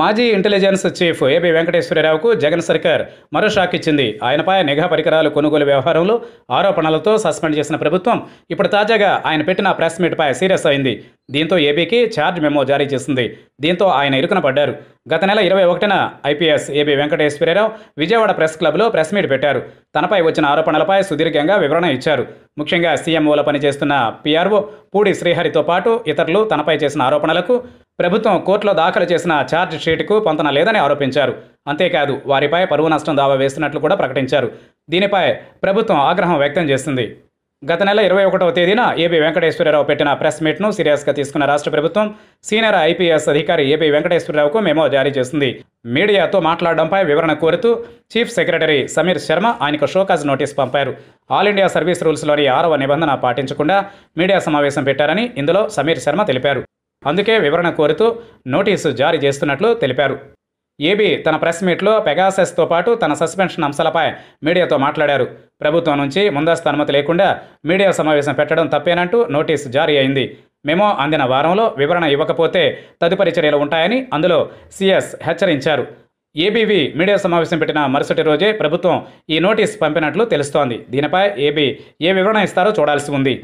మాజీ intelligence chief A B వెంకటేశ్వరరావుకు జగన్ సర్కార్ మరో షాక్ ఇచ్చింది ఆయనపై నిఘా పరికరాలు కొనుగోలు వ్యవహారంలో ఆరోపణలతో సస్పెండ్ చేసిన ప్రభుత్వం ఇప్పుడు తాజాగా ఆయన పెట్టిన ప్రెస్ మీట్పై సీరియస్ అయింది దీంతో ఏబీకి ఛార్జ్ మెమో జారీ చేసింది దీంతో ఆయన ఇరుకున పడ్డారు గత నెల ఇరవై ఒకటిన IPS A B Venkateswara Rao Vijayawada press క్లబ్లో ప్రెస్ మీట్ పెట్టారు తనపై వచ్చిన ఆరోపణలపై సుదీర్ఘంగా వివరణ ఇచ్చారు ముఖ్యంగా సీఎంఓలో పనిచేస్తున్న పీఆర్ఓ పూడి శ్రీహరితో పాటు ఇతరులు తనపై చేసిన ఆరోపణలకు ప్రభుత్వం కోర్టులో దాఖలు చేసిన ఛార్జ్ షీట్కు పొంతన లేదని ఆరోపించారు అంతేకాదు వారిపై పరువు నష్టం దావా వేస్తున్నట్లు కూడా ప్రకటించారు దీనిపై ప్రభుత్వం ఆగ్రహం వ్యక్తం చేసింది గత నెల ఇరవై ఒకటవ తేదీన ఏపీ వెంకటేశ్వరరావు పెట్టిన ప్రెస్ మీట్ను సీరియస్గా తీసుకున్న రాష్ట్ర ప్రభుత్వం సీనియర్ ఐపీఎస్ అధికారి ఏపీ వెంకటేశ్వరరావుకు మెమో జారీ చేసింది మీడియాతో మాట్లాడడంపై వివరణ కోరుతూ చీఫ్ సెక్రటరీ సమీర్ శర్మ ఆయనకు షోకాజ్ నోటీస్ పంపారు ఆల్ ఇండియా సర్వీస్ రూల్స్లోని ఆరవ నిబంధన పాటించకుండా మీడియా సమావేశం పెట్టారని ఇందులో సమీర్ శర్మ తెలిపారు అందుకే వివరణ కోరుతూ నోటీసు జారీ చేస్తున్నట్లు తెలిపారు ఏబీ తన ప్రెస్ మీట్లో పెగాసెస్తో పాటు తన సస్పెన్షన్ అంశాలపై మీడియాతో మాట్లాడారు ప్రభుత్వం నుంచి ముందస్తు అనుమతి లేకుండా మీడియా సమావేశం పెట్టడం తప్పేనంటూ నోటీసు జారీ అయింది మేమో అందిన వారంలో వివరణ ఇవ్వకపోతే తదుపరి చర్యలు ఉంటాయని అందులో సిఎస్ హెచ్చరించారు ఏబీవీ మీడియా సమావేశం పెట్టిన మరుసటి రోజే ప్రభుత్వం ఈ నోటీస్ పంపినట్లు తెలుస్తోంది దీనిపై ఏబీ ఏ వివరణ ఇస్తారో చూడాల్సి ఉంది